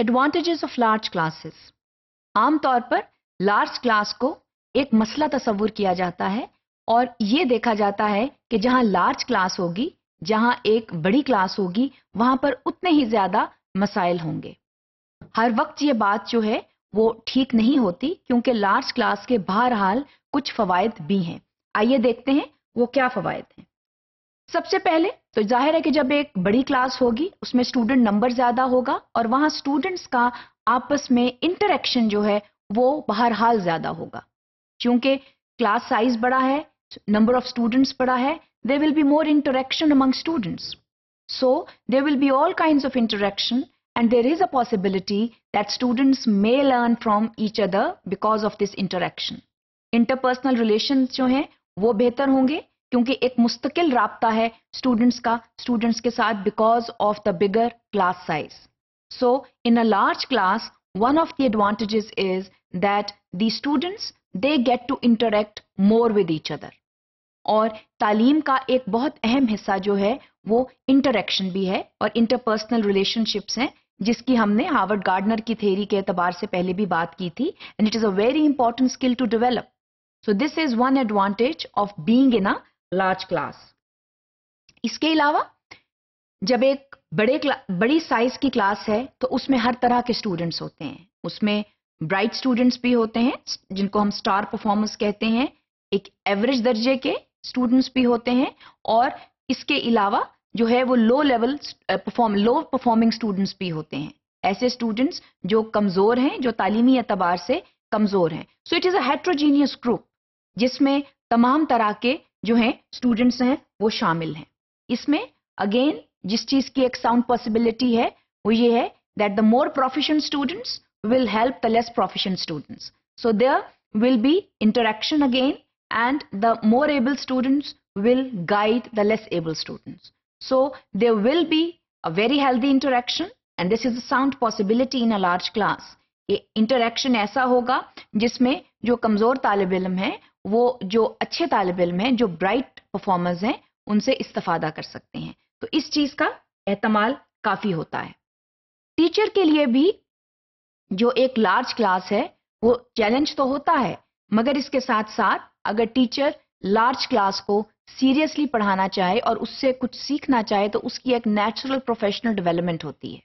advantages of large classes आमतौर पर large class को एक मसला तस्वुर किया जाता है और ये देखा जाता है कि जहाँ लार्ज क्लास होगी जहाँ एक बड़ी क्लास होगी वहाँ पर उतने ही ज़्यादा मसाइल होंगे हर वक्त ये बात जो है वो ठीक नहीं होती क्योंकि लार्ज क्लास के बहरहाल कुछ फ़वाद भी हैं आइए देखते हैं वो क्या फ़वाद हैं सबसे पहले तो जाहिर है कि जब एक बड़ी क्लास होगी उसमें स्टूडेंट नंबर ज्यादा होगा और वहां स्टूडेंट्स का आपस में इंटरेक्शन जो है वो हाल ज्यादा होगा क्योंकि क्लास साइज बड़ा है नंबर ऑफ स्टूडेंट्स बड़ा है they will be more interaction among students so they will be all kind of interaction and there is a possibility that students may learn from each other because of this interaction interpersonal relation जो हैं वो बेहतर होंगे क्योंकि एक मुस्तकिल रबता है स्टूडेंट्स का स्टूडेंट्स के साथ because of the bigger class size so in a large class one of the advantages is that the students they get to interact more with each other और तालीम का एक बहुत अहम हिस्सा जो है वो इंटरेक्शन भी है और इंटरपर्सनल रिलेशनशिप्स हैं जिसकी हमने हार्वर्ड गार्डनर की थेरी के एतबार से पहले भी बात की थी and it is a very important skill to develop so this is one advantage of being in a large class इसके अलावा जब एक बड़े बड़ी साइज की क्लास है तो उसमें हर तरह के स्टूडेंट्स होते हैं उसमें ब्राइट स्टूडेंट्स भी होते हैं जिनको हम स्टार परफॉर्मर्स कहते हैं एक एवरेज दर्जे के स्टूडेंट्स भी होते हैं और इसके अलावा जो है वो low level perform low performing students भी होते हैं ऐसे स्टूडेंट्स जो कमज़ोर हैं जो तालीमी एतबार से कमज़ोर हैं so it is a heterogeneous group जिसमें तमाम तरह के जो हैं स्टूडेंट्स हैं वो शामिल हैं इसमें अगेन जिस चीज की एक साउंड पॉसिबिलिटी है वो ये है that the more profession students will help the less profession students so there will be interaction again and the more able students will guide the less able students so there will be a very healthy interaction and this is a sound possibility in a large class ये interaction ऐसा होगा जिसमें जो कमजोर तालब इलम है वो जो अच्छे तालब इम हैं जो ब्राइट परफॉर्मर्स हैं उनसे इस्तफादा कर सकते हैं तो इस चीज़ का एहतमाल काफ़ी होता है टीचर के लिए भी जो एक लार्ज क्लास है वो चैलेंज तो होता है मगर इसके साथ साथ अगर टीचर लार्ज क्लास को सीरियसली पढ़ाना चाहे और उससे कुछ सीखना चाहे तो उसकी एक नेचुरल प्रोफेशनल डेवलपमेंट होती है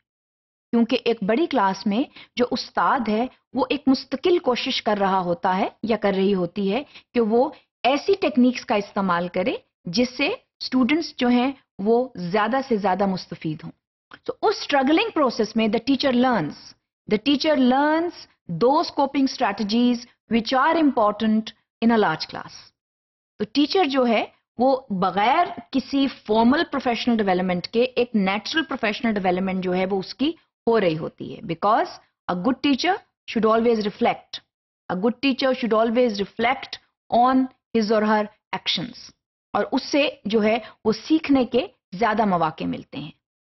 क्योंकि एक बड़ी क्लास में जो उस्ताद है वो एक मुस्तकिल कोशिश कर रहा होता है या कर रही होती है कि वो ऐसी टेक्निक्स का इस्तेमाल करे जिससे स्टूडेंट्स जो हैं वो ज़्यादा से ज़्यादा मुस्तफ़ हों सो तो so, उस स्ट्रगलिंग प्रोसेस में the teacher learns the teacher learns those coping strategies which are important in a large class तो टीचर जो है वो बगैर किसी फॉर्मल प्रोफेशनल डेवलपमेंट के एक नेचुरल प्रोफेशनल डेवलपमेंट जो है वो उसकी हो रही होती है because a good teacher should always reflect a good teacher should always reflect on his or her actions और उससे जो है वो सीखने के ज्यादा मौाक़े मिलते हैं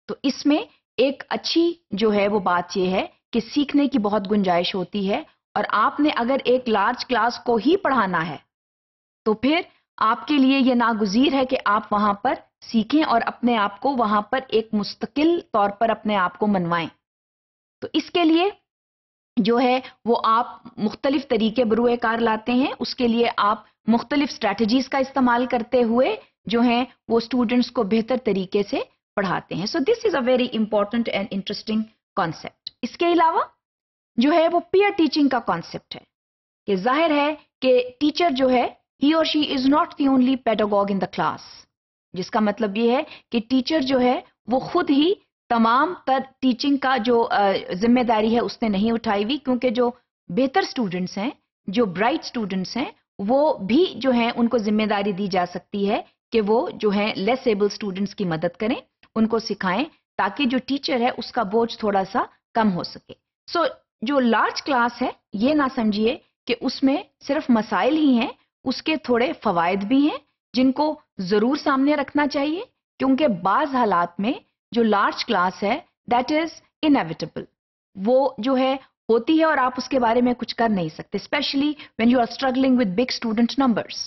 तो इसमें एक अच्छी जो है वो बात ये है कि सीखने की बहुत गुंजाइश होती है और आपने अगर एक लार्ज क्लास को ही पढ़ाना है तो फिर आपके लिए ये नागुजीर है कि आप वहां पर सीखें और अपने आप को वहां पर एक मुस्तकिल तौर पर अपने आप को मनवाएं तो इसके लिए जो है वो आप मुख्तलिफ तरीके बरुए कार लाते हैं उसके लिए आप मुख्तलिफ स्ट्रेटजीज का इस्तेमाल करते हुए जो है वो स्टूडेंट्स को बेहतर तरीके से पढ़ाते हैं so this is a very important and interesting concept इसके अलावा जो है वो पीयर टीचिंग का कॉन्सेप्ट है कि जाहिर है कि टीचर जो है he or she is not the only pedagogue in the class जिसका मतलब ये है कि टीचर जो है वो खुद ही तमाम तर टीचिंग का जो जिम्मेदारी है उसने नहीं उठाई हुई क्योंकि जो बेहतर स्टूडेंट्स हैं जो ब्राइट स्टूडेंट्स हैं वो भी जो हैं उनको जिम्मेदारी दी जा सकती है कि वो जो हैं लेस एबल स्टूडेंट्स की मदद करें उनको सिखाएं ताकि जो टीचर है उसका बोझ थोड़ा सा कम हो सके सो so, जो लार्ज क्लास है ये ना समझिए कि उसमें सिर्फ मसाइल ही हैं उसके थोड़े फवायद भी हैं जिनको ज़रूर सामने रखना चाहिए क्योंकि बाज़ हालात में जो लार्ज क्लास है दैट इज इनएविटेबल वो जो है होती है और आप उसके बारे में कुछ कर नहीं सकते specially when you are struggling with big student numbers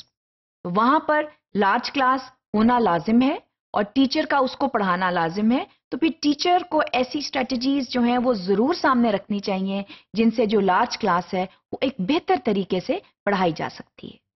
वहां पर लार्ज क्लास होना लाजिम है और टीचर का उसको पढ़ाना लाजिम है तो फिर टीचर को ऐसी स्ट्रेटजीज जो हैं वो ज़रूर सामने रखनी चाहिए जिनसे जो लार्ज क्लास है वो एक बेहतर तरीके से पढ़ाई जा सकती है